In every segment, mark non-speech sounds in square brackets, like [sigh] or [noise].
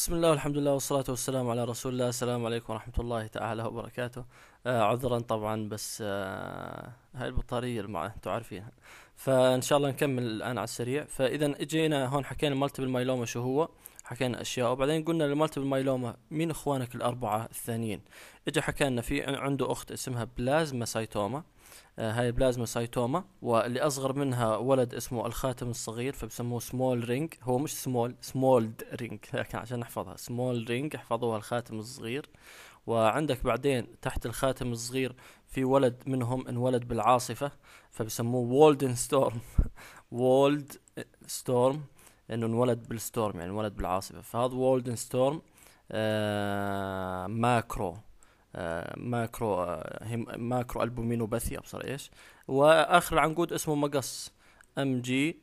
بسم الله والحمد لله والصلاة والسلام على رسول الله السلام عليكم ورحمة الله تعالى وبركاته آه عذرا طبعا بس آه هاي البطارية مع معه فان شاء الله نكمل الان على السريع فاذا اجينا هون حكينا مالتيبل مايلوما شو هو آه حكينا اشياء وبعدين قلنا للمالتيبل مايلوما مين اخوانك الاربعه الثانيين اجى حكى لنا في عنده اخت اسمها بلازما سايتوما آه هاي بلازما سايتوما واللي اصغر منها ولد اسمه الخاتم الصغير فبسموه سمول رينج هو مش سمول سمولد رينج لكن عشان نحفظها سمول رينج احفظوها الخاتم الصغير وعندك بعدين تحت الخاتم الصغير في ولد منهم انولد بالعاصفه فبسموه وولدن ستورم وولد ستورم انه انولد بالستورم يعني انولد بالعاصفه فهذا وولدن ستورم آه ماكرو آه ماكرو آه ماكرو البومينوباثي ابصر ايش واخر العنقود اسمه مقص ام جي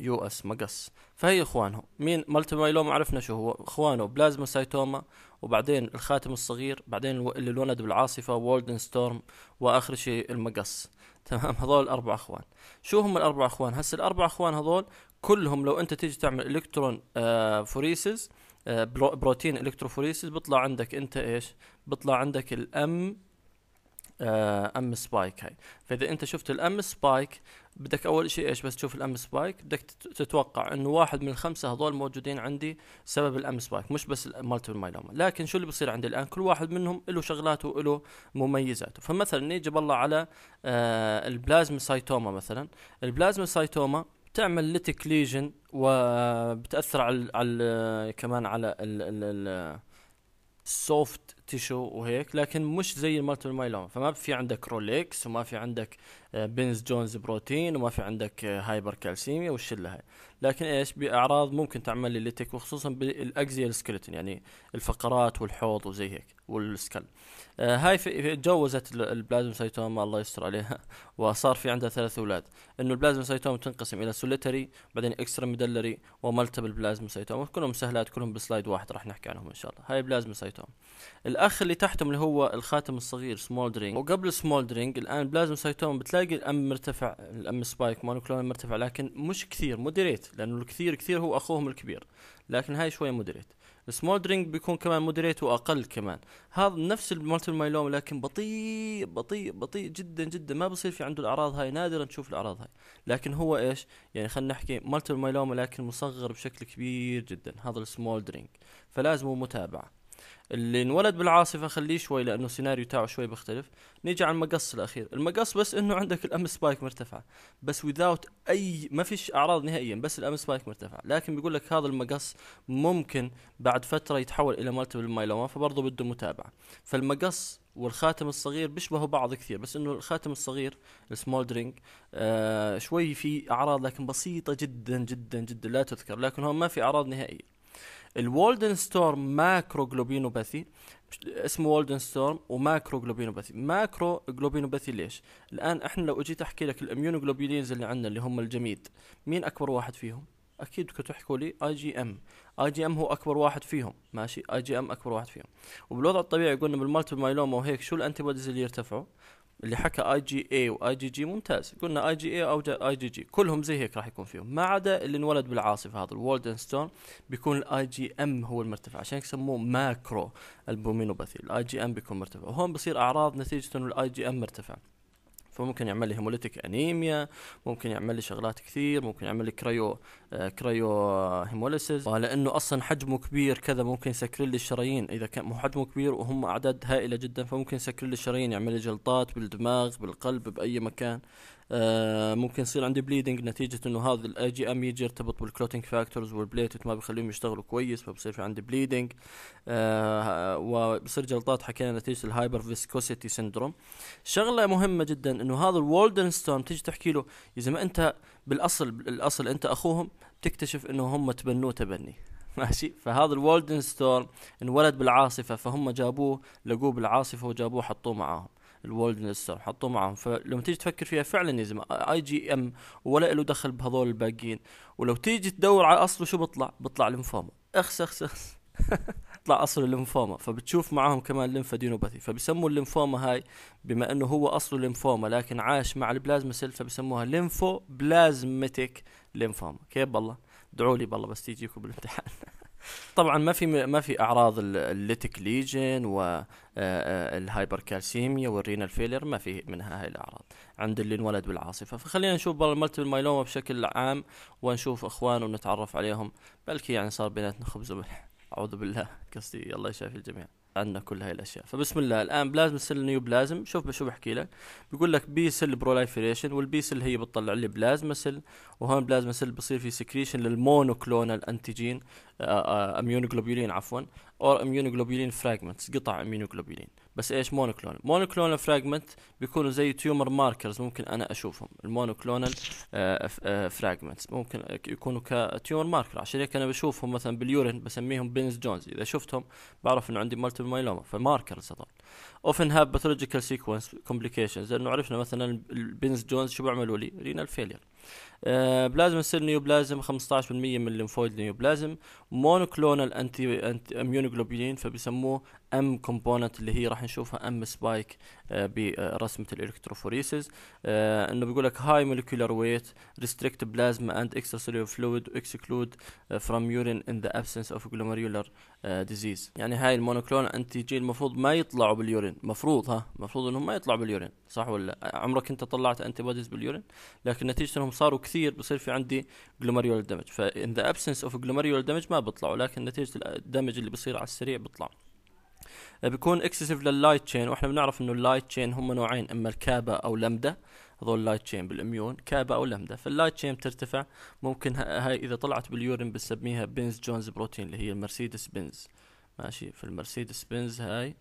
يو اس مقص فهي اخوانه مين مالتي مايلوما عرفنا شو هو اخوانه بلازما سايتوما وبعدين الخاتم الصغير بعدين اللي الولد بالعاصفه وولدن ستورم واخر شيء المقص تمام هذول الاربع اخوان شو هم الاربع اخوان هسه الاربع اخوان هذول كلهم لو انت تيجي تعمل الكترون آه، آه، فوريسز بروتين الكتروفوريسز بيطلع عندك انت ايش بيطلع عندك الام ام سبايك هاي فاذا انت شفت الام سبايك بدك اول شيء ايش بس تشوف الام سبايك بدك تتوقع انه واحد من الخمسه هذول موجودين عندي سبب الام سبايك مش بس المالتيبل مايلوما لكن شو اللي بصير عندي الان كل واحد منهم له شغلاته وله مميزاته فمثلا نيجي بالله على آه البلازما سايتوما مثلا البلازما سايتوما تعمل ليتك ليجن وبتاثر على على كمان على ال السوفت تيشو وهيك لكن مش زي المالتي مايلوم فما في عندك روليكس وما في عندك بنز جونز بروتين وما في عندك هايبر كالسيميا والشله هاي لكن ايش باعراض ممكن تعمل لي ليتك وخصوصا بالاكزيال سكلتن يعني الفقرات والحوض وزي هيك والسكل آه هاي في تجوزت البلازموسايتوما الله يستر عليها [laughs] وصار في عندها ثلاث اولاد انه البلازموسايتوما تنقسم الى سوليتري بعدين اكسترا ميدلري بلازما بلازموسايتوما كلهم سهلات كلهم بسلايد واحد راح نحكي عنهم ان شاء الله هاي بلازموسايتوما الاخ اللي تحتهم اللي هو الخاتم الصغير درينج وقبل درينج الان بلازموسايتوما بتلاقي تلاقي الام مرتفع الام سبايك مونوكلونال مرتفع لكن مش كثير مودريت لانه الكثير كثير هو اخوهم الكبير لكن هاي شويه مودريت السمولدرينج بيكون كمان مودريت واقل كمان هذا نفس المالتي مايلوم لكن بطيء بطيء بطيء جدا جدا ما بصير في عنده الاعراض هاي نادرا تشوف الاعراض هاي لكن هو ايش يعني خلينا نحكي مالتي مايلوم لكن مصغر بشكل كبير جدا هذا السمولدرينج فلازم متابعه اللي انولد بالعاصفه خليه شوي لانه السيناريو تاعه شوي بيختلف نيجي على المقص الاخير المقص بس انه عندك الام سبايك مرتفعه بس without اي ما فيش اعراض نهائيا بس الام سبايك مرتفعه لكن بيقول لك هذا المقص ممكن بعد فتره يتحول الى مالتيبل مايلوما فبرضه بده متابعه فالمقص والخاتم الصغير بيشبهوا بعض كثير بس انه الخاتم الصغير السمولدرينج آه شوي في اعراض لكن بسيطه جدا جدا جدا لا تذكر لكن هون ما في اعراض نهائيه الوولدن ستورم ماكرو جلوبينوباثي اسمه وولدن ستورم وماكرو جلوبينوباثي ماكرو جلوبينوباثي ليش الان احنا لو اجيت احكي لك الاميونوجلوبولينز اللي عندنا اللي هم الجميد مين اكبر واحد فيهم اكيد بدكم تحكوا لي اي جي ام اي جي ام هو اكبر واحد فيهم ماشي اي جي ام اكبر واحد فيهم وبالوضع الطبيعي قلنا بالمالتيبل مايلوما وهيك شو الانتي بوديز اللي يرتفعوا اللي حكى اي جي إيه اي واي جي جي ممتاز قلنا اي جي اي او اي جي جي كلهم زي هيك راح يكون فيهم ما عدا اللي انولد بالعاصفه هذا ستون بيكون الاي جي ام هو المرتفع عشان يسموه ماكرو البومينوباثي الاي جي ام بيكون مرتفع وهون بصير اعراض نتيجه انه الاي جي ام مرتفع فممكن يعمل لي هيموليتيك انيميا ممكن يعمل لي شغلات كثير ممكن يعمل لي كريو آه، كريو هيموليسيس لانه اصلا حجمه كبير كذا ممكن يسكر لي الشرايين اذا كان مو حجمه كبير وهم اعداد هائله جدا فممكن يسكر لي الشرايين يعمل لي جلطات بالدماغ بالقلب باي مكان آه، ممكن يصير عندي بليدنج نتيجة انه هذا الاي جي ام يجي يرتبط بالكلوتنج فاكتورز والبليتت ما بخليهم يشتغلوا كويس فبصير في عندي بليدنج آه، وبصير جلطات حكينا نتيجة الهايبر فيسكوسيتي سندروم شغلة مهمة جدا انه هذا الوولدن ستورم تيجي تحكي له يا زلمة انت بالاصل بالاصل انت اخوهم تكتشف انه هم تبنوه تبني [laughs] ماشي فهذا الوولدن ستورم انولد بالعاصفة فهم جابوه لقوه بالعاصفة وجابوه حطوه معاهم الوولد نستر حطوه معهم فلما تيجي تفكر فيها فعلا يا زلمه اي جي ام ولا له دخل بهذول الباقيين ولو تيجي تدور على اصله شو بيطلع بيطلع لمفوما اخس اخس اخس [laughs] طلع اصل الليمفوما فبتشوف معاهم كمان ليمفادينوباثي فبسموا الليمفوما هاي بما انه هو اصله ليمفوما لكن عاش مع البلازما سيل فبسموها ليمفو بلازمتك ليمفوما كيف بالله ادعوا لي بالله بس تيجيكم بالامتحان [laughs] طبعا ما في ما في اعراض الليتك ليجن والهايبر آه، آه، كالسيميا والرينال فيلر ما في منها هاي الاعراض عند اللي انولد بالعاصفه فخلينا نشوف برا المالتيبل مايلوما بشكل عام ونشوف اخوان ونتعرف عليهم بلكي يعني صار بيناتنا خبز وملح اعوذ بالله قصدي الله يشافي الجميع عندنا كل هاي الاشياء فبسم الله الان بلازم سيل نيو بلازم شوف شو بحكي لك بيقول لك بي سيل بروليفريشن والبي سيل هي بتطلع لي بلازما سيل وهون بلازما سيل بصير في سكريشن للمونوكلونال انتيجين آه، آه، اميونوجلوبولين عفوا اور اميونوجلوبولين فراجمنتس قطع اميونوجلوبولين بس ايش مونوكلونال مونوكلونال فراجمنت بيكونوا زي تيومر ماركرز ممكن انا اشوفهم المونوكلونال فراجمنتس آه، ممكن يكونوا كتيومر ماركر عشان هيك انا بشوفهم مثلا باليورين بسميهم بينز جونز اذا شفتهم بعرف انه عندي مالتيبل مايلوما فماركرز هذول اوفن هاب باثولوجيكال سيكونس كومبليكيشنز لانه عرفنا مثلا البينز جونز شو بيعملوا لي رينال فيلير آه، بلازما سيل نيوبلازم 15% من الليمفويد نيوبلازم مونوكلونال انتي, اميونوجلوبين فبسموه فبيسموه ام كومبوننت اللي هي راح نشوفها ام آه، سبايك برسمه الالكتروفوريسز آه، انه بيقول لك هاي مولكيولر ويت ريستريكت بلازما اند اكسترا اكستراسيلولر فلويد اكسكلود فروم يورين ان ذا ابسنس اوف glomerular ديزيز يعني هاي المونوكلونال انتيجين المفروض ما يطلعوا باليورين مفروض ها المفروض انهم ما يطلعوا باليورين صح ولا عمرك انت طلعت انتي بوديز باليورين لكن نتيجه انهم صاروا كثير كثير بصير في عندي جلوميريول دمج فان ذا ابسنس اوف جلوميريول دمج ما بطلع ولكن نتيجه الدمج اللي بصير على السريع بطلع آه، بيكون اكسسيف لللايت تشين واحنا بنعرف انه اللايت تشين هم نوعين اما الكابا او لمدا هذول لايت تشين بالاميون كابا او لمدا فاللايت تشين بترتفع ممكن هاي اذا طلعت باليورين بنسميها بنز جونز بروتين اللي هي المرسيدس بنز ماشي فالمرسيدس بنز هاي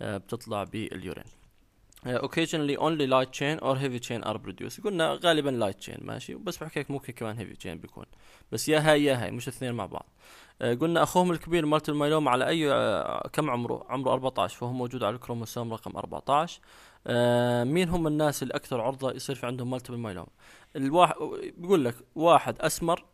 آه، بتطلع باليورين اوكيجنلي اونلي لايت تشين اور هيفي تشين ار بروديوس قلنا غالبا لايت تشين ماشي بس بحكي لك ممكن كمان هيفي تشين بيكون بس يا هاي يا هاي مش اثنين مع بعض uh, قلنا اخوهم الكبير مالت المايلوم على اي uh, كم عمره عمره 14 فهو موجود على الكروموسوم رقم 14 uh, مين هم الناس الاكثر عرضه يصير في عندهم مالتيبل مايلوم الواحد بيقول لك واحد اسمر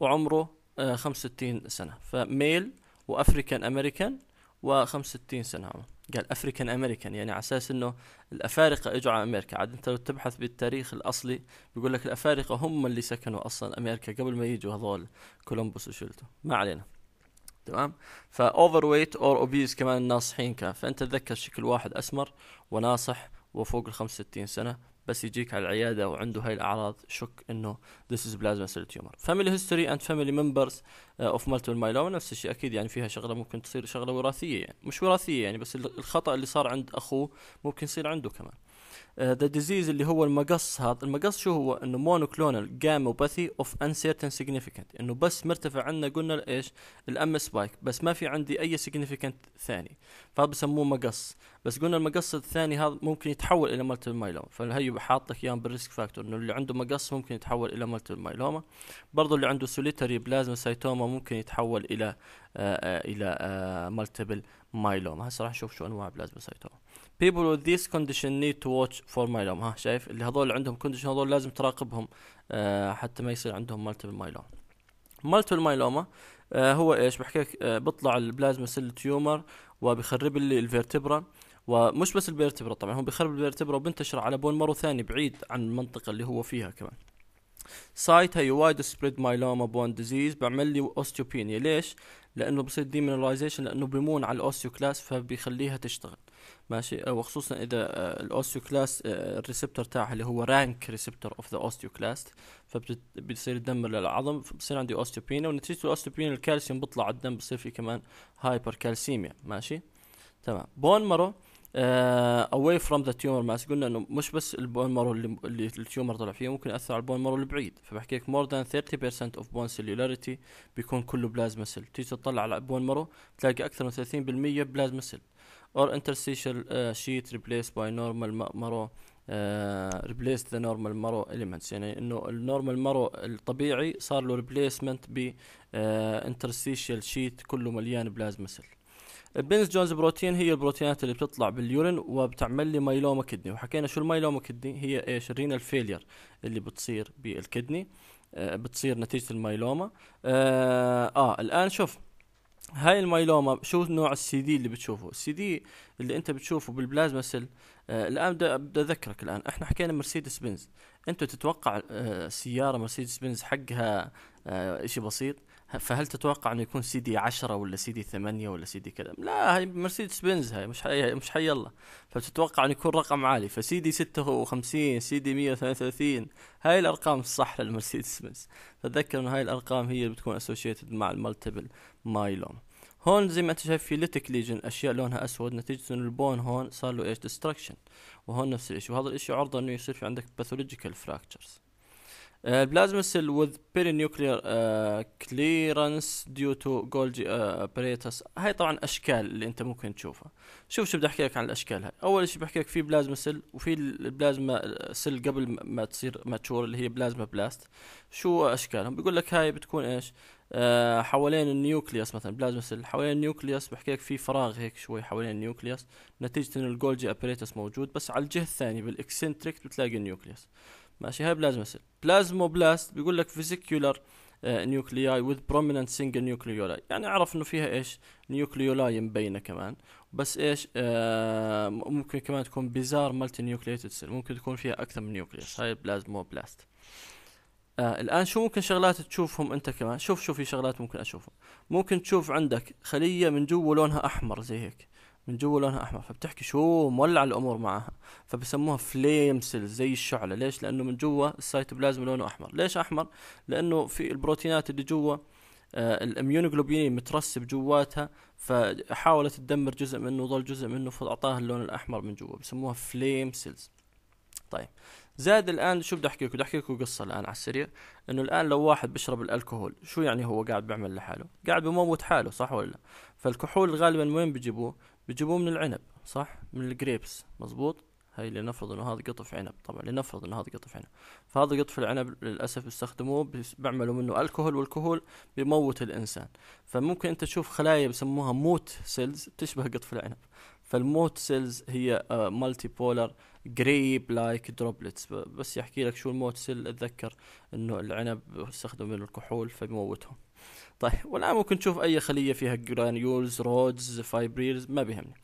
وعمره 65 سنه فميل وافريكان امريكان و65 سنه عمره قال افريكان امريكان يعني على اساس انه الافارقه اجوا على امريكا عاد انت لو تبحث بالتاريخ الاصلي بيقول لك الافارقه هم اللي سكنوا اصلا امريكا قبل ما يجوا هذول كولومبوس وشلته ما علينا تمام فاوفر ويت اور اوبيز كمان الناصحين كان فانت تذكر شكل واحد اسمر وناصح وفوق ال 65 سنه بس يجيك على العياده وعنده هاي الاعراض شك انه ذس از بلازما سيل تيومر فاميلي هيستوري اند فاميلي ممبرز اوف مالتيبل مايلوما نفس الشيء اكيد يعني فيها شغله ممكن تصير شغله وراثيه يعني مش وراثيه يعني بس الخطا اللي صار عند اخوه ممكن يصير عنده كمان ذا uh, ديزيز اللي هو المقص هذا المقص شو هو انه مونوكلونال جاموباثي اوف انسيرتن سيجنيفيكانت انه بس مرتفع عندنا قلنا ايش الام سبايك بس ما في عندي اي سيجنيفيكانت ثاني فهذا بسموه مقص بس قلنا المقص الثاني هذا ممكن يتحول الى مالتيبل مايلوما فهي حاط اياهم بالريسك فاكتور انه اللي عنده مقص ممكن يتحول الى مالتيبل مايلوما برضه اللي عنده سوليتري بلازما سايتوما ممكن يتحول الى آآ آه، آه، الى مالتيبل آه، مايلوما هسه راح نشوف شو انواع بلازما سايتوما people with this condition need to watch for myeloma ها شايف اللي هذول اللي عندهم condition هذول لازم تراقبهم آه حتى ما يصير عندهم multiple myeloma multiple myeloma آه هو ايش بحكي لك آه بيطلع البلازما سيل تيومر وبيخرب لي الفيرتبرا ومش بس الفيرتبرا طبعا هو بيخرب الفيرتبرا وبنتشر على بون مارو ثاني بعيد عن المنطقه اللي هو فيها كمان سايتها وايد سبريد مايلوما بون ديزيز بعمل لي اوستيوبينيا ليش؟ لانه بصير ديمينرايزيشن لانه بيمون على كلاس فبيخليها تشتغل ماشي آه، وخصوصا اذا آه، الاوستيوكلاست آه، الريسبتور تاعها اللي هو رانك ريسبتور اوف ذا اوستيوكلاست فبتصير تدمر للعظم فبصير عندي اوستيوبينا ونتيجه الاوستيوبينا الكالسيوم بيطلع على الدم بصير في كمان هايبر كالسيميا ماشي تمام بون مارو اواي فروم ذا تيومر ماس قلنا انه مش بس البون مارو اللي, اللي التيومر طلع فيه ممكن ياثر على البون مارو البعيد فبحكي لك مور ذان 30% اوف بون سيلولاريتي بيكون كله بلازما سيل تيجي تطلع على البون مارو تلاقي اكثر من 30% بلازما سيل or interstitial uh, sheet replaced by normal marrow uh, replace the normal marrow elements يعني انه النورمال مارو الطبيعي صار له ريبليسمنت ب uh, interstitial sheet كله مليان بلازما سيل البنز جونز بروتين هي البروتينات اللي بتطلع باليورين وبتعمل لي مايلوما كدني وحكينا شو المايلوما كدني هي ايش الرينال فيلير اللي بتصير بالكدني uh, بتصير نتيجه المايلوما آه, uh, اه الان شوف هاي المايلوما شو نوع السي دي اللي بتشوفه السي دي اللي انت بتشوفه بالبلازما سيل آه الان بدي اذكرك الان احنا حكينا مرسيدس بنز انت تتوقع آه سياره مرسيدس بنز حقها آه شيء بسيط فهل تتوقع انه يكون سي دي 10 ولا سي دي 8 ولا سي دي كذا؟ لا هي مرسيدس بنز هاي مش حي مش حي الله فتتوقع انه يكون رقم عالي فسي دي 56 سي دي 133 هاي الارقام الصح للمرسيدس بنز فتذكر انه هاي الارقام هي اللي بتكون اسوشيتد مع المالتيبل مايلوم هون زي ما انت شايف في ليتك ليجن اشياء لونها اسود نتيجه انه البون هون صار له ايش دستركشن وهون نفس الشيء وهذا الشيء عرضه انه يصير في عندك باثولوجيكال فراكتشرز آه، البلازما سيل وذ بيري نيوكلير كليرنس ديو تو جولجي ابريتس هاي طبعا اشكال اللي انت ممكن تشوفها شوف شو بدي احكي لك عن الاشكال هاي اول شيء بحكي لك في بلازما سيل وفي البلازما سيل قبل ما تصير ماتشور اللي هي بلازما بلاست شو اشكالهم بيقول لك هاي بتكون ايش أه حوالين النيوكليوس مثلا بلازما سيل حوالين النيوكليوس بحكي لك في فراغ هيك شوي حوالين النيوكليوس نتيجه انه الجولجي ابريتس موجود بس على الجهه الثانيه بالاكسنتريك بتلاقي النيوكليوس ماشي هاي بلازمو بلازموبلاست بيقول لك فيزيكيولار نيوكلياي وذ بروميننت سنجل نيوكليولاي يعني اعرف انه فيها ايش نيوكليولاي مبينه كمان بس ايش آه ممكن كمان تكون بيزار مالتي نيوكليتد سيل ممكن تكون فيها اكثر من نيوكليوس هاي بلاست آه الان شو ممكن شغلات تشوفهم انت كمان شوف شو في شغلات ممكن اشوفهم ممكن تشوف عندك خليه من جوا لونها احمر زي هيك من جوا لونها احمر فبتحكي شو مولع الامور معها فبسموها فليم سيلز زي الشعله ليش لانه من جوا السيتوبلازم لونه احمر ليش احمر لانه في البروتينات اللي جوا آه، الاميونوجلوبين مترسب جواتها فحاولت تدمر جزء منه وظل جزء منه فاعطاها اللون الاحمر من جوا بسموها فليم سيلز طيب زاد الان شو بدي احكي لكم بدي احكي لكم قصه الان على السريع انه الان لو واحد بيشرب الالكهول شو يعني هو قاعد بيعمل لحاله قاعد بموت حاله صح ولا لا فالكحول غالبا وين بيجيبوه بيجيبوه من العنب صح من الجريبس مزبوط هاي لنفرض انه هذا قطف عنب طبعا لنفرض انه هذا قطف عنب فهذا قطف العنب للاسف بيستخدموه بيعملوا منه الكحول والكحول بيموت الانسان فممكن انت تشوف خلايا بسموها موت سيلز بتشبه قطف العنب فالموت سيلز هي مالتي بولر جريب لايك دروبلتس بس يحكي لك شو الموت سيل اتذكر انه العنب استخدموا منه الكحول فبيموتهم طيب والان ممكن تشوف اي خليه فيها جرانيولز رودز فايبريلز ما بيهمني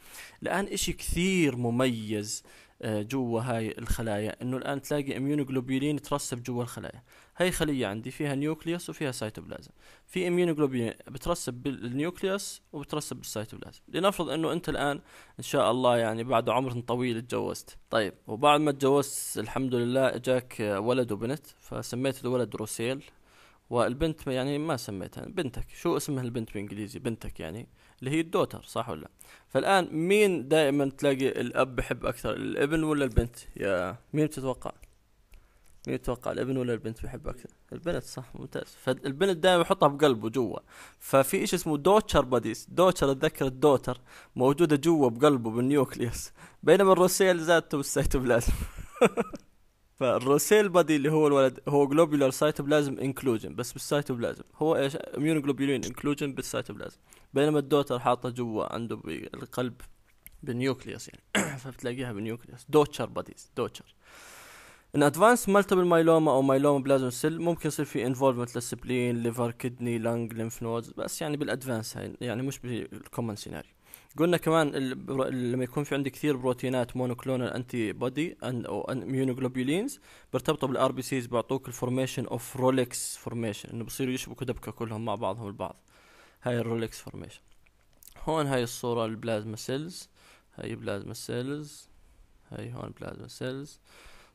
الان اشي كثير مميز آه، جوا هاي الخلايا انه الان تلاقي اميونوجلوبولين ترسب جوا الخلايا هاي خليه عندي فيها نيوكليوس وفيها سيتوبلازم في اميونوجلوبولين بترسب بالنيوكليوس وبترسب بالسيتوبلازم لنفرض انه انت الان ان شاء الله يعني بعد عمر طويل اتجوزت طيب وبعد ما اتجوزت الحمد لله اجاك آه، ولد وبنت فسميت الولد روسيل والبنت يعني ما سميتها بنتك شو اسمها البنت بالانجليزي بنتك يعني اللي هي الدوتر صح ولا فالان مين دائما تلاقي الاب بحب اكثر الابن ولا البنت يا مين تتوقع مين تتوقع الابن ولا البنت بحب اكثر البنت صح ممتاز فالبنت دائما يحطها بقلبه جوا ففي شيء اسمه دوتشر باديس دوتشر اتذكر الدوتر موجوده جوا بقلبه بالنيوكليوس بينما الروسيه اللي ذاته بالسيتوبلازم [laughs] فالروسيل بادي اللي هو الولد هو جلوبيولار سايتوبلازم انكلوجن بس بالسايتوبلازم هو ايش اميون جلوبولين انكلوجن بالسايتوبلازم بينما الدوتر حاطه جوا عنده بالقلب بالنيوكليوس يعني [coughs] فبتلاقيها بالنيوكليوس دوتشر باديز دوتشر ان ادفانس مالتيبل مايلوما او مايلوما بلازم سيل ممكن يصير في انفولفمنت للسبلين ليفر كدني لانج ليمف نودز بس يعني بالادفانس يعني مش بالكومن سيناريو قلنا كمان البرو... لما يكون في عندي كثير بروتينات مونوكلونال انتي بودي أن... او اميونوجلوبولينز بيرتبطوا بالار بي سيز بيعطوك الفورميشن اوف رولكس فورميشن انه بصيروا يشبكوا دبكه كلهم مع بعضهم البعض هاي الرولكس فورميشن هون هاي الصوره البلازما سيلز هاي بلازما سيلز هاي هون بلازما سيلز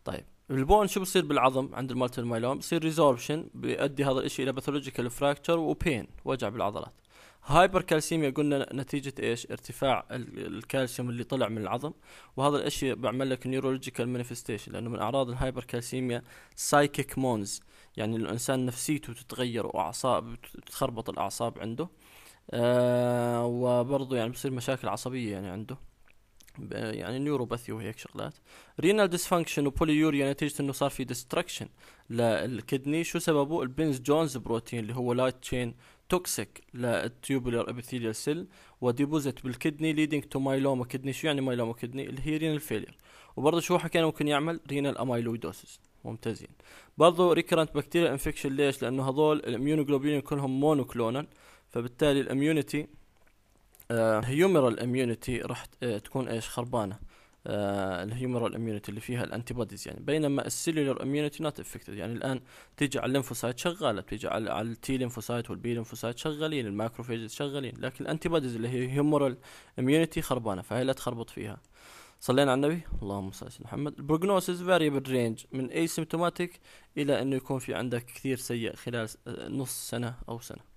طيب البون شو بصير بالعظم عند المالتي مايلوم بصير ريزوربشن بيؤدي هذا الشيء الى باثولوجيكال فراكتشر وبين وجع بالعضلات هايبر كالسيميا قلنا نتيجة ايش؟ ارتفاع الكالسيوم اللي طلع من العظم وهذا الاشي بعمل لك نيورولوجيكال مانيفستيشن لانه من اعراض الهايبر كالسيميا سايكيك مونز يعني الانسان نفسيته تتغير واعصاب تتخربط الاعصاب عنده آه وبرضه يعني بصير مشاكل عصبية يعني عنده يعني نيوروباثي وهيك شغلات رينال ديسفانكشن وبوليوريا نتيجه انه صار في ديستركشن للكدني شو سببه البنز جونز بروتين اللي هو لايت تشين توكسيك للتيوبولر ابيثيليال سيل وديبوزيت بالكدني ليدنج تو مايلوما كدني شو يعني مايلوما كدني اللي هي رينال فيلير وبرضه شو حكينا ممكن يعمل رينال امايلويدوسيس ممتازين برضه ريكرنت بكتيريا انفكشن ليش لانه هذول الاميونوجلوبين كلهم مونوكلونال فبالتالي الاميونيتي هيومرال آه، اميونيتي راح آه، تكون ايش خربانه آه، الهيومرال اميونيتي اللي فيها الانتي بوديز يعني بينما السيلولر اميونيتي نوت افكتد يعني الان تيجي على الليمفوسايت شغاله بتيجي على على التي ليمفوسايت والبي ليمفوسايت شغالين الماكروفيجز شغالين لكن الانتي بوديز اللي هي هيومرال اميونيتي خربانه فهي لا تخربط فيها صلينا على النبي اللهم صل على محمد البروجنوسيس فاريبل رينج من اي سيمتوماتيك الى انه يكون في عندك كثير سيء خلال نص سنه او سنه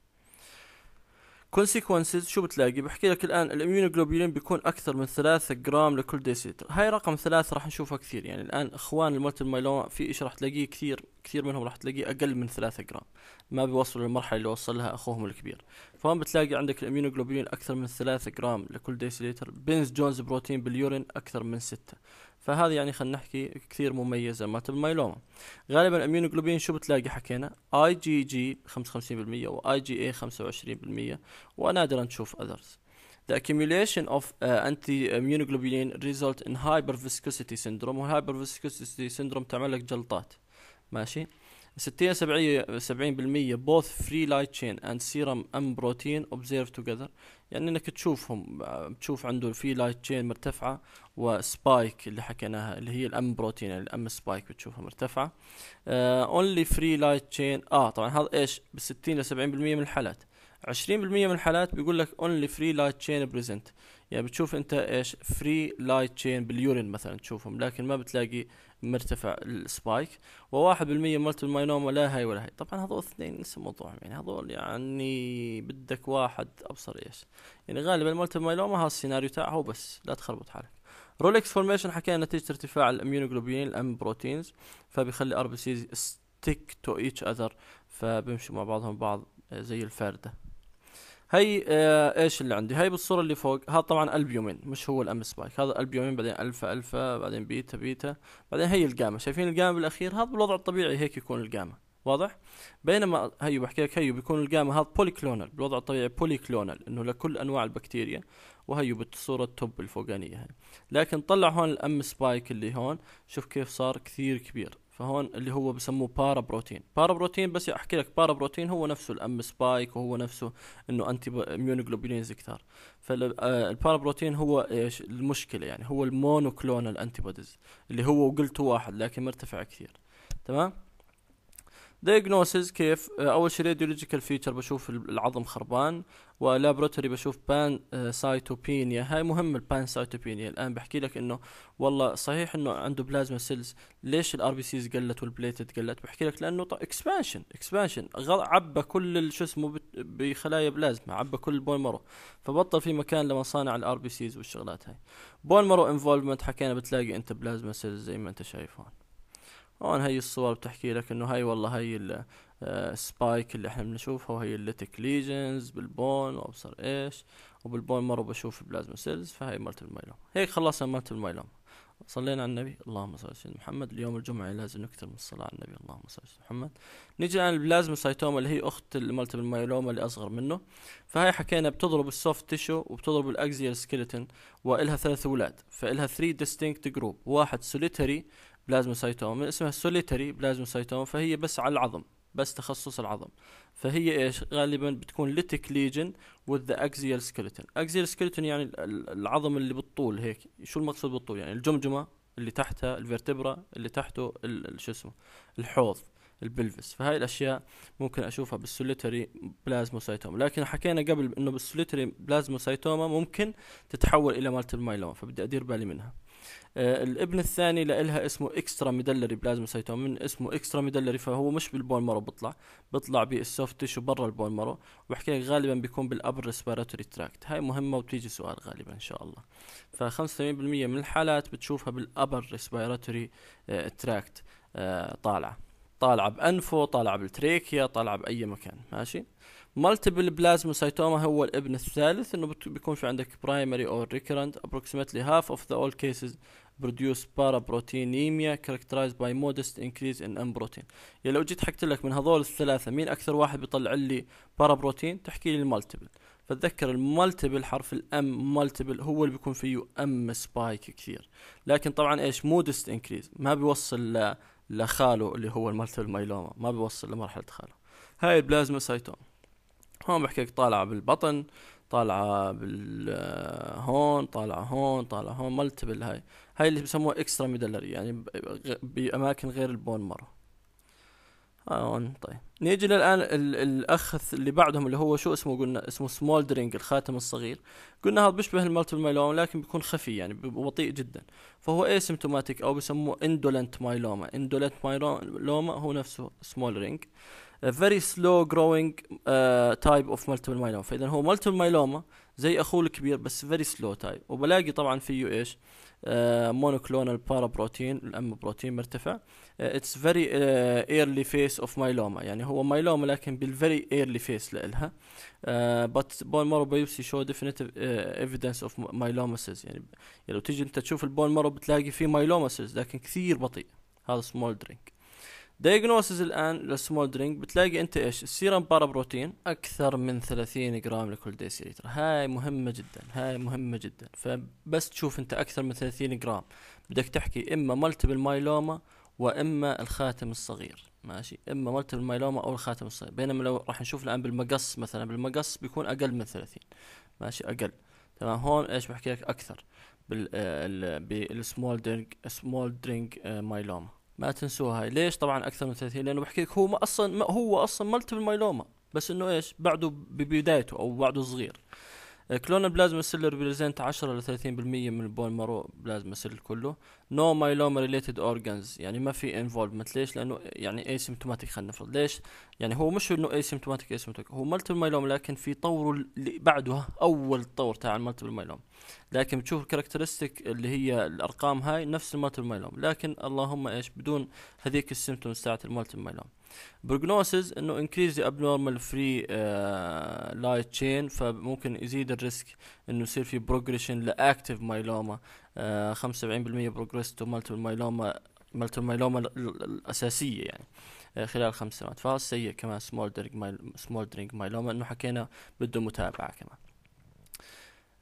كونسيكونسز شو بتلاقي بحكي لك الان الاميونوجلوبولين بيكون اكثر من 3 جرام لكل ديسيتر هاي رقم ثلاثة راح نشوفها كثير يعني الان اخوان المالتي مايلوما في شيء راح تلاقيه كثير كثير منهم راح تلاقيه اقل من 3 جرام ما بيوصلوا للمرحله اللي وصل لها اخوهم الكبير فهون بتلاقي عندك الاميونوجلوبولين اكثر من 3 جرام لكل ديسيتر بنز جونز بروتين باليورين اكثر من 6 فهذه يعني خلينا نحكي كثير مميزه مات المايلوما غالبا الاميونوجلوبين شو بتلاقي حكينا اي جي جي 55% واي جي اي 25% ونادرا تشوف اذرز The accumulation of uh, anti-immunoglobulin result in hyperviscosity syndrome Hyperviscosity syndrome تعمل لك جلطات ماشي 60 70 70% both free light chain and serum M protein observed together يعني انك تشوفهم تشوف عنده الفري لايت تشين مرتفعه وسبايك اللي حكيناها اللي هي الام بروتين يعني الام سبايك بتشوفها مرتفعه اونلي فري لايت تشين اه طبعا هذا ايش ب 60 ل 70% من الحالات 20% من الحالات بيقول لك اونلي فري لايت تشين بريزنت يعني بتشوف انت ايش فري لايت تشين باليورين مثلا تشوفهم لكن ما بتلاقي مرتفع السبايك و1% مالت الماينوما لا هاي ولا هاي طبعا هذول اثنين نفس موضوعهم يعني هذول يعني بدك واحد ابصر ايش يعني غالبا مالت الماينوما هذا السيناريو تاعه بس لا تخربط حالك رولكس فورميشن حكينا نتيجة ارتفاع الاميونوجلوبين الام بروتينز فبيخلي ار بي سيز ستيك تو ايتش اذر فبيمشوا مع بعضهم بعض زي الفارده هي آه ايش اللي عندي هي بالصوره اللي فوق هذا طبعا البيومين مش هو الام سبايك هذا البيومين بعدين الفا الفا بعدين بيتا بيتا بعدين هي الجاما شايفين الجاما بالاخير هذا بالوضع الطبيعي هيك يكون الجاما واضح بينما هيو بحكي لك هيو بيكون الجاما هذا بوليكلونال بالوضع الطبيعي بوليكلونال انه لكل انواع البكتيريا وهيو بالصورة التوب الفوقانية هاي لكن طلع هون الام سبايك اللي هون شوف كيف صار كثير كبير فهون اللي هو بسموه بارا بروتين بارا بروتين بس احكي لك بارا بروتين هو نفسه الام سبايك وهو نفسه انه انتي اميونوجلوبينيز كثار فالبارا بروتين هو ايش المشكله يعني هو المونوكلونال انتي بوديز اللي هو قلته واحد لكن مرتفع كثير تمام دايجنوسز كيف آه، اول شيء راديولوجيكال فيتشر بشوف العظم خربان ولابراتوري بشوف بان آه، سايتوبينيا هاي مهم البان سايتوبينيا الان بحكي لك انه والله صحيح انه عنده بلازما سيلز ليش الار بي سيز قلت والبليتد قلت بحكي لك لانه اكسبانشن اكسبانشن عبى كل شو اسمه بخلايا بلازما عبى كل البون مرو فبطل في مكان لمصانع الار بي سيز والشغلات هاي بون مرو انفولفمنت حكينا بتلاقي انت بلازما سيلز زي ما انت شايف هون هون هي الصور بتحكي لك انه هاي والله هاي السبايك آه، اللي احنا بنشوفها وهي الليتك ليجنز بالبون وابصر ايش وبالبون مرة بشوف بلازما سيلز فهي مرت الميلوم هيك خلصنا مرت الميلوم صلينا على النبي اللهم صل على سيدنا محمد اليوم الجمعة لازم نكثر من الصلاة على النبي اللهم صل على سيدنا محمد نيجي الآن البلازما سايتوما اللي هي أخت المالتيبل مايلوما اللي أصغر منه فهي حكينا بتضرب السوفت تيشو وبتضرب الأكزيال سكيلتون وإلها ثلاث أولاد فإلها ثري ديستينكت جروب واحد سوليتري سايتوما اسمها سوليتري سايتوما فهي بس على العظم بس تخصص العظم فهي ايش غالبا بتكون ليتك ليجن وذ ذا اكزيال سكلتن اكزيال سكلتن يعني العظم اللي بالطول هيك شو المقصود بالطول يعني الجمجمه اللي تحتها الفيرتبرا اللي تحته شو اسمه الحوض البلفس فهاي الاشياء ممكن اشوفها بالسوليتري بلازموسايتوما لكن حكينا قبل انه بالسوليتري بلازموسايتوما ممكن تتحول الى مالتي مايلوما فبدي ادير بالي منها آه، الابن الثاني لإلها اسمه اكسترا ميدلري بلازما من اسمه اكسترا ميدلري فهو مش بالبون مارو بيطلع بيطلع بالسوفت تيشو برا البون مارو وبحكي لك غالبا بيكون بالابر ريسبيراتوري تراكت هاي مهمه وبتيجي سؤال غالبا ان شاء الله ف 85% من الحالات بتشوفها بالابر ريسبيراتوري آه، تراكت آه، طالعه طالعه بانفه طالعه بالتريكيا طالعه باي مكان ماشي مالتيبل سايتوما هو الابن الثالث انه بيكون في عندك برايمري او ريكرنت approximately half of the all cases produce بروتينيميا characterized by modest increase in M protein يعني لو جيت حكت لك من هذول الثلاثة مين أكثر واحد بيطلع لي بروتين تحكي لي المالتيبل فتذكر المالتيبل حرف الام مالتيبل هو اللي بيكون فيه ام سبايك كثير لكن طبعا ايش مودست انكريز ما بيوصل لخاله اللي هو المالتيبل مايلوما ما بيوصل لمرحله خاله هاي البلازما سايتوما هون بحكي لك طالعه بالبطن طالعه بالهون آه، هون طالعه هون طالعه هون ملتبل هاي هاي اللي بسموها اكسترا ميدلري يعني باماكن غير البون مره آه، هون طيب نيجي للان الاخ اللي بعدهم اللي هو شو اسمه قلنا اسمه سمولدرينج الخاتم الصغير قلنا هذا بيشبه المالتيبل مايلوما لكن بيكون خفي يعني بطيء جدا فهو سيمتوماتيك او بسموه اندولنت مايلوما اندولنت مايلوما هو نفسه سمولدرينج آه فيري سلو جروينج تايب اوف مالتيبل مايلوما فاذا هو مالتيبل مايلوما زي اخوه الكبير بس فيري سلو تايب وبلاقي طبعا فيه ايش مونوكلونال بارا بروتين الام بروتين مرتفع اتس فيري ايرلي فيس اوف مايلوما يعني هو مايلوما لكن بالفيري ايرلي فيس لها بس بون مارو بايوبسي شو ديفينيتيف ايفيدنس اوف مايلوما سيز يعني لو تيجي انت تشوف البون مارو بتلاقي فيه مايلوما سيز لكن كثير بطيء هذا سمول درينك دايجنوسز الان للسمولدرينج بتلاقي انت ايش السيرم بارا بروتين اكثر من 30 جرام لكل ديسيلتر هاي مهمه جدا هاي مهمه جدا فبس تشوف انت اكثر من 30 جرام بدك تحكي اما مالتيبل مايلوما واما الخاتم الصغير ماشي اما مالتيبل مايلوما او الخاتم الصغير بينما لو راح نشوف الان بالمقص مثلا بالمقص بيكون اقل من 30 ماشي اقل تمام هون ايش بحكي لك اكثر بالسمول درينج سمول درينج مايلوما ما تنسوها ليش طبعا اكثر من 30 لانه بحكي لك هو ما اصلا ما هو اصلا مالتيبل مايلوما بس انه ايش بعده ببدايته او بعده صغير كلون بلازما سيل ريبريزنت 10 ل 30% من البون مارو بلازما سيل كله نو مايلوما ريليتد اورجانز يعني ما في انفولفمنت ليش لانه يعني سيمتوماتيك خلينا نفرض ليش يعني هو مش انه اي سيمتوماتيك هو مالتيبل مايلوم لكن في طوره اللي بعده اول طور تاع المالتيبل مايلوم لكن بتشوف الكاركترستيك اللي هي الارقام هاي نفس المالتيبل مايلوم لكن اللهم ايش بدون هذيك السيمتومز تاعت المالتيبل مايلوم بروجنوسز انه انكريز ابنورمال فري لايت تشين فممكن يزيد الريسك انه يصير في بروجريشن لاكتيف مايلوما آه 75% بروجريس تو مالتيبل مايلوما مالتيبل مايلوما الاساسيه يعني آه، خلال خمس سنوات فالسيء كمان سمولدرينج مايل سمولدرينج مايلوما انه حكينا بده متابعه كمان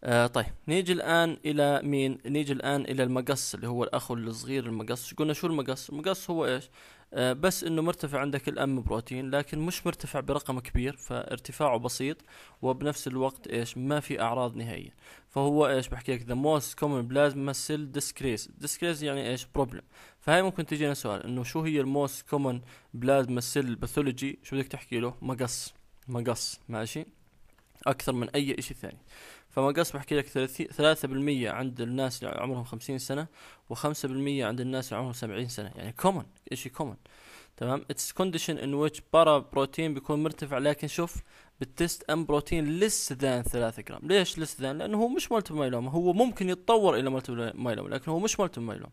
آه طيب نيجي الان الى مين نيجي الان الى المقص اللي هو الاخ الصغير المقص قلنا شو المقص المقص هو ايش آه، بس انه مرتفع عندك الام بروتين لكن مش مرتفع برقم كبير فارتفاعه بسيط وبنفس الوقت ايش ما في اعراض نهائيه فهو ايش بحكي لك ذا موست كومن بلازما سيل ديسكريس ديسكريس يعني ايش بروبلم فهي ممكن تجينا سؤال انه شو هي الموست كومن بلازما سيل باثولوجي شو بدك تحكي له مقص مقص ماشي اكثر من اي شيء ثاني فما قص بحكي لك ثلاثة بالمية عند الناس اللي عمرهم خمسين سنة وخمسة بالمية عند الناس اللي عمرهم سبعين سنة يعني كومن اشي كومن تمام اتس كونديشن ان ويتش بارا بروتين بيكون مرتفع لكن شوف بالتست ام بروتين لس ذان 3 جرام ليش لس ذان لانه هو مش مالتي مايلوما هو ممكن يتطور الى مالتي مايلوما لكن هو مش مالتي مايلوما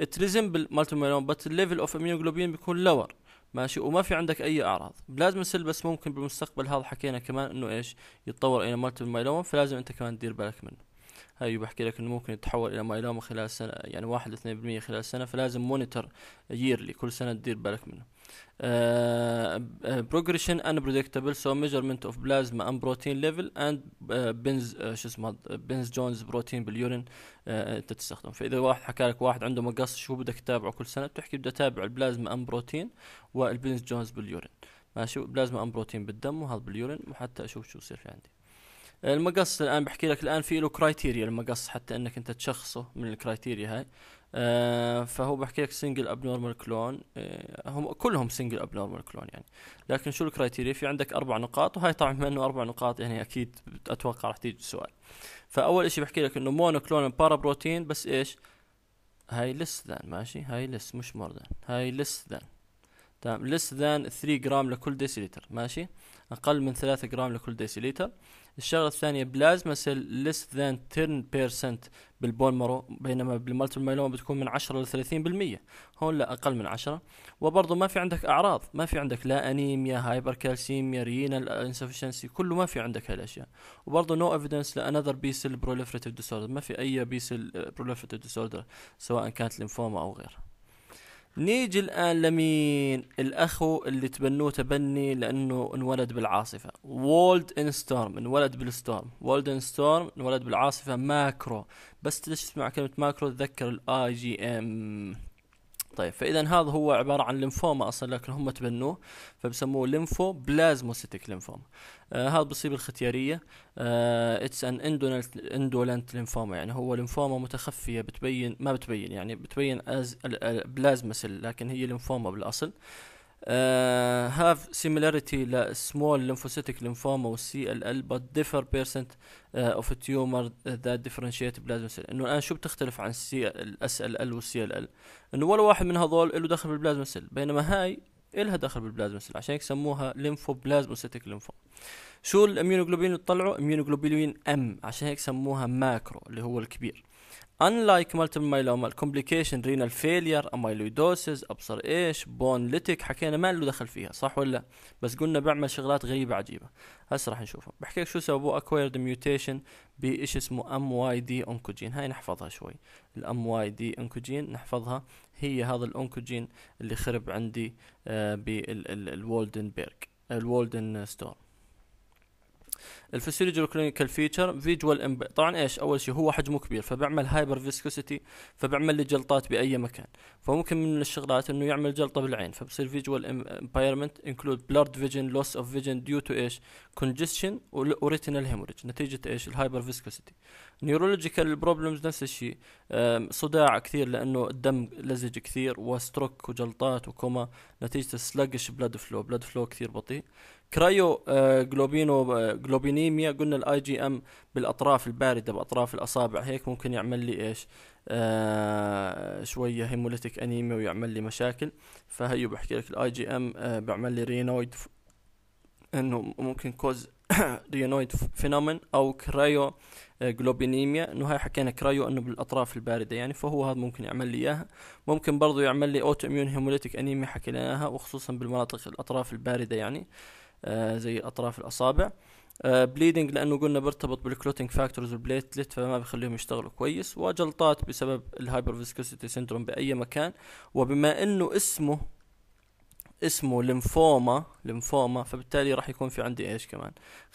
ات ريزمبل مالتي مايلوما بس الليفل اوف اميونوجلوبين بيكون لور ماشي وما في عندك اي اعراض لازم بس ممكن بالمستقبل هذا حكينا كمان انه ايش يتطور الى مرتب الميلوما فلازم انت كمان تدير بالك منه هاي بحكي لك انه ممكن يتحول الى مايلوما خلال سنه يعني واحد اثنين بالمية خلال سنه فلازم مونيتر ييرلي كل سنه تدير بالك منه بروجريشن ان بريدكتبل سو ميجرمنت اوف بلازما ان بروتين ليفل اند بنز شو اسمه بنز جونز بروتين باليورين انت تستخدم فاذا واحد حكى لك واحد عنده مقص شو بدك تتابعه كل سنه بتحكي بدي اتابع البلازما ان بروتين والبنز جونز باليورين ماشي بلازما ان بروتين بالدم وهذا باليورين وحتى اشوف شو يصير في عندي المقص الان بحكي لك الان في له كرايتيريا المقص حتى انك انت تشخصه من الكرايتيريا هاي آه فهو بحكي لك سنجل ابنورمال كلون آه هم كلهم سنجل ابنورمال كلون يعني لكن شو الكرايتيريا في عندك اربع نقاط وهي طبعا بما انه اربع نقاط يعني اكيد اتوقع رح تيجي السؤال فاول شيء بحكي لك انه بارا بروتين بس ايش هاي لس ذان ماشي هاي لس مش مور ذان هاي لس ذان تمام لس ذان 3 جرام لكل ديسيلتر ماشي اقل من 3 جرام لكل ديسيلتر الشغله الثانيه بلازما سيل ليس ذان 10% بالبون مرو بينما بالمالتي مايلوما بتكون من 10 ل 30% هون لا اقل من 10 وبرضه ما في عندك اعراض ما في عندك لا انيميا هايبر كالسيميا رينال انسفشنسي كله ما في عندك هالاشياء وبرضه نو ايفيدنس لانذر بي سيل بروليفريتيف ديسوردر ما في اي بي سيل بروليفريتيف ديسوردر سواء كانت ليمفوما او غيرها نيجي الآن لمين الأخو اللي تبنوه تبني لأنه انولد بالعاصفة وولد إن ستورم انولد بالستورم وولد إن ستورم انولد بالعاصفة ماكرو بس تسمع كلمة ماكرو تذكر الاي جي ام طيب فاذا هذا هو عباره عن ليمفوما اصلا لكن هم تبنوه فبسموه ليمفو بلازموسيتيك ليمفوما آه هذا بصيب الختياريه اتس ان اندولنت ليمفوما يعني هو ليمفوما متخفيه بتبين ما بتبين يعني بتبين از سيل لكن هي ليمفوما بالاصل آه هاف آه، have similarity ل small lymphocytic lymphoma و CLL but differ percent تيومر آه، of ديفرنشيت that differentiate plasma cell انه الان شو بتختلف عن السي الاس ال ال والسي ال ال انه ولا واحد من هذول له دخل بالبلازما سيل بينما هاي إلها دخل بالبلازما سيل عشان هيك سموها ليمفوبلازموسيتيك ليمفوم شو الاميونوجلوبين اللي طلعوا اميونوجلوبين ام عشان هيك سموها ماكرو اللي هو الكبير unlike multiple myeloma الكومبليكيشن renal failure amyloidosis ابصر ايش بون ليتك حكينا ما له دخل فيها صح ولا بس قلنا بيعمل شغلات غريبه عجيبه هسه راح نشوفها بحكي لك شو سووا acquired mutation بإيش اسمه ام واي دي اونكوجين هاي نحفظها شوي الام واي دي اونكوجين نحفظها هي هذا الاونكوجين اللي خرب عندي بالوالدنبرغ الوالدن ستورم الفسيولوجي كلينيكال فيتشر فيجوال طبعا ايش اول شيء هو حجمه كبير فبعمل هايبر فيسكوسيتي فبعمل لي جلطات باي مكان فممكن من الشغلات انه يعمل جلطه بالعين فبصير فيجوال امبايرمنت انكلود بلارد فيجن لوس اوف فيجن ديو تو ايش كونجستشن وريتينال هيموريج نتيجه ايش الهايبر فيسكوسيتي نيورولوجيكال بروبلمز نفس الشيء صداع كثير لانه الدم لزج كثير وستروك وجلطات وكوما نتيجه سلاجش بلاد فلو بلاد فلو كثير بطيء كرايو جلوبينو جلوبينيميا قلنا الاي جي ام بالاطراف البارده باطراف الاصابع هيك ممكن يعمل لي ايش آه شويه هيموليتيك انيميا ويعمل لي مشاكل فهيو بحكي لك الاي جي ام آه، بيعمل لي رينويد انه ممكن كوز [coughs] رينويد فينومين او كرايو جلوبينيميا انه هاي حكينا كرايو انه بالاطراف البارده يعني فهو هذا ممكن يعمل لي اياها ممكن برضه يعمل لي اوتو اميون هيموليتيك انيميا حكيناها وخصوصا بالمناطق الاطراف البارده يعني آه آه، زي اطراف الاصابع بليدنج آه، لانه قلنا بيرتبط بالكلوتنج فاكتورز والبليتلت فما بيخليهم يشتغلوا كويس وجلطات بسبب الهايبر فيسكوسيتي سيندروم باي مكان وبما انه اسمه اسمه لمفوما لمفوما فبالتالي راح يكون في عندي ايش كمان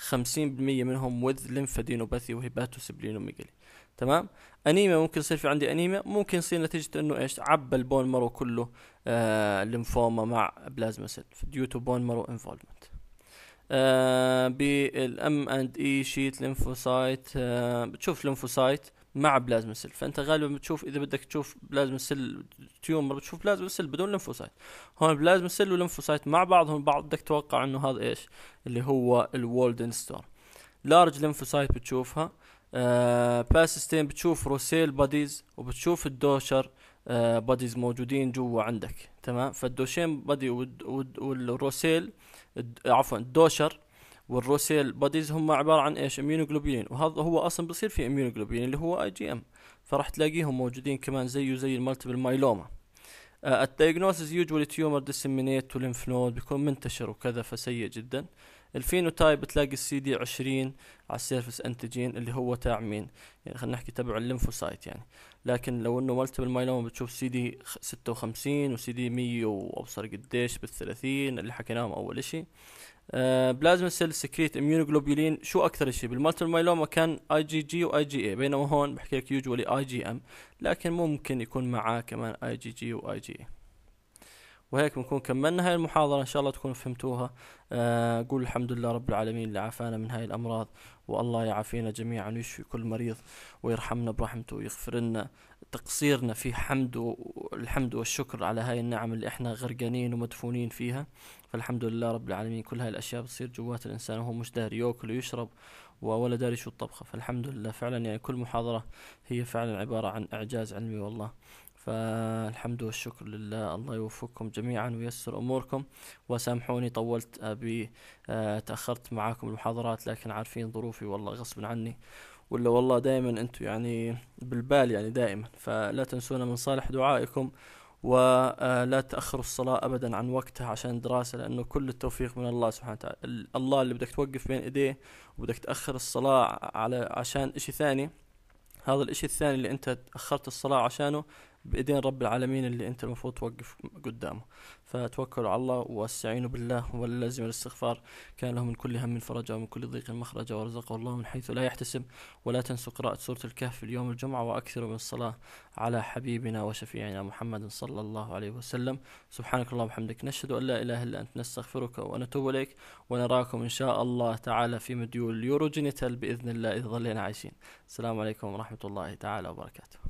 50% منهم وذ لمفادينوباثي وهيباتوسبلينوميجالي تمام انيميا ممكن يصير في عندي انيميا ممكن يصير نتيجه انه ايش عبى البون مارو كله آه لمفوما مع بلازما سيل ديو تو بون مارو انفولفمنت بالام اند اي شيت لينفوسايت بتشوف لينفوسايت مع بلازما سيل فانت غالبا بتشوف اذا بدك تشوف بلازما سيل تيومر بتشوف بلازما سيل بدون لينفوسايت هون بلازما سيل ولينفوسايت مع بعضهم بعض بدك تتوقع انه هذا ايش اللي هو الولدن ستور لارج لينفوسايت بتشوفها آه ستين بتشوف روسيل باديز وبتشوف الدوشر باديز آه، موجودين جوا عندك تمام فالدوشين بادي والروسيل عفوا الدوشر والروسيل باديز هم عباره عن ايش اميونوجلوبين وهذا هو اصلا بصير فيه اميونوجلوبين اللي هو اي جي ام فراح تلاقيهم موجودين كمان زيه زي المالتيبل مايلوما الدايجنوسيس يوجوالي تيومر ديسمينيت وليمف نود بيكون منتشر وكذا فسيء جدا الفينوتايب بتلاقي السي دي 20 على السيرفس انتيجين اللي هو تاع مين يعني خلينا نحكي تبع الليمفوسايت يعني لكن لو انه مالتيبل مايلوما بتشوف سي دي ستة وخمسين وسي دي مية وابصر قديش بالثلاثين اللي حكيناهم اول اشي آه بلازما سيل سكريت اميونوجلوبولين شو اكثر شيء بالمالتيبل مايلوما كان اي جي جي واي جي اي بينما هون بحكي لك يوجولي اي جي ام لكن ممكن يكون معاه كمان اي جي جي واي جي اي وهيك بنكون كملنا هاي المحاضرة إن شاء الله تكونوا فهمتوها آه، قول الحمد لله رب العالمين اللي عافانا من هاي الأمراض والله يعافينا جميعا ويشفي كل مريض ويرحمنا برحمته ويغفر لنا تقصيرنا في حمد الحمد والشكر على هاي النعم اللي احنا غرقانين ومدفونين فيها فالحمد لله رب العالمين كل هاي الأشياء بتصير جوات الإنسان وهو مش داري يأكل ويشرب ولا داري شو الطبخة فالحمد لله فعلا يعني كل محاضرة هي فعلا عبارة عن إعجاز علمي والله فالحمد والشكر لله الله يوفقكم جميعا ويسر أموركم وسامحوني طولت أبي آه، تأخرت معاكم المحاضرات لكن عارفين ظروفي والله غصب عني ولا والله دائما أنتم يعني بالبال يعني دائما فلا تنسونا من صالح دعائكم ولا آه، تأخروا الصلاة أبدا عن وقتها عشان الدراسه لأنه كل التوفيق من الله سبحانه وتعالى الله اللي بدك توقف بين إيديه وبدك تأخر الصلاة على عشان إشي ثاني هذا الإشي الثاني اللي أنت أخرت الصلاة عشانه بايدين رب العالمين اللي انت المفروض توقف قدامه فتوكلوا على الله واستعينوا بالله واللازم الاستغفار كان له من كل هم فرجا ومن كل ضيق مخرجا ورزقه الله من حيث لا يحتسب ولا تنسوا قراءة سورة الكهف اليوم الجمعة واكثروا من الصلاة على حبيبنا وشفيعنا محمد صلى الله عليه وسلم سبحانك اللهم وبحمدك نشهد ان لا اله الا انت نستغفرك ونتوب اليك ونراكم ان شاء الله تعالى في مديول اليوروجينيتال باذن الله اذ ظلينا عايشين السلام عليكم ورحمة الله تعالى وبركاته